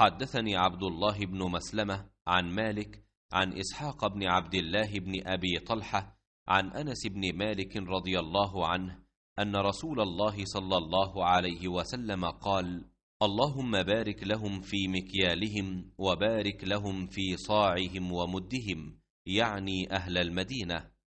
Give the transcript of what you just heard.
حدثني عبد الله بن مسلمة عن مالك عن إسحاق بن عبد الله بن أبي طلحة عن أنس بن مالك رضي الله عنه أن رسول الله صلى الله عليه وسلم قال اللهم بارك لهم في مكيالهم وبارك لهم في صاعهم ومدهم يعني أهل المدينة